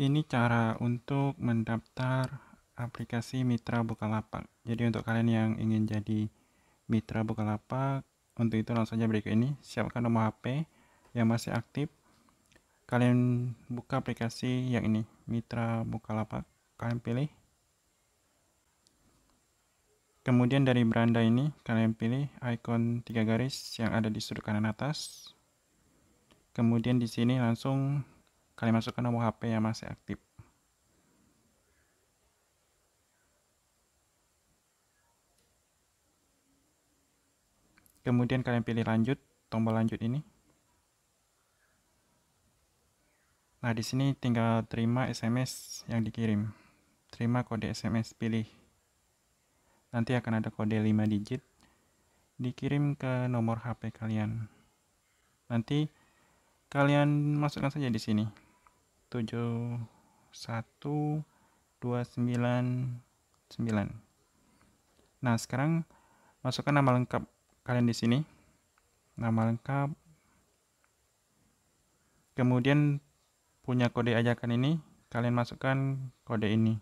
ini cara untuk mendaftar aplikasi Mitra Bukalapak. Jadi untuk kalian yang ingin jadi Mitra Bukalapak, untuk itu langsung saja berikut ini, siapkan nomor HP yang masih aktif. Kalian buka aplikasi yang ini, Mitra Bukalapak. Kalian pilih. Kemudian dari beranda ini, kalian pilih icon tiga garis yang ada di sudut kanan atas. Kemudian di sini langsung Kalian masukkan nomor HP yang masih aktif. Kemudian kalian pilih lanjut, tombol lanjut ini. Nah, di sini tinggal terima SMS yang dikirim. Terima kode SMS, pilih. Nanti akan ada kode 5 digit dikirim ke nomor HP kalian. Nanti kalian masukkan saja di sini. 71 Nah, sekarang masukkan nama lengkap kalian di sini. Nama lengkap. Kemudian punya kode ajakan ini, kalian masukkan kode ini.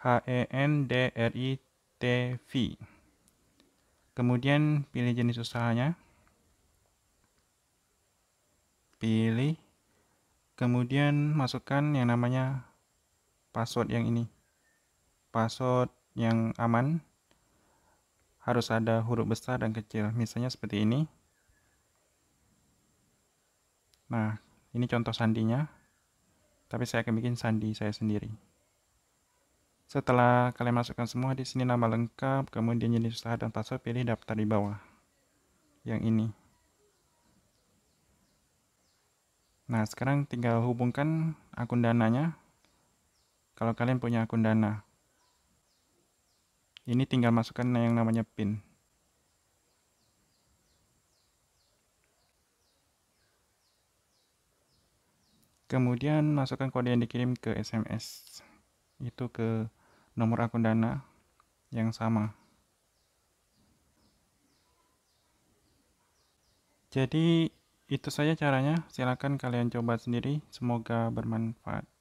H E N D R I T V. Kemudian pilih jenis usahanya pilih kemudian masukkan yang namanya password yang ini password yang aman harus ada huruf besar dan kecil misalnya seperti ini nah ini contoh sandinya tapi saya akan bikin sandi saya sendiri setelah kalian masukkan semua di sini nama lengkap kemudian jenis usaha dan password pilih daftar di bawah yang ini Nah, sekarang tinggal hubungkan akun dananya. Kalau kalian punya akun dana. Ini tinggal masukkan yang namanya PIN. Kemudian masukkan kode yang dikirim ke SMS. Itu ke nomor akun dana yang sama. Jadi itu saja caranya, silakan kalian coba sendiri, semoga bermanfaat.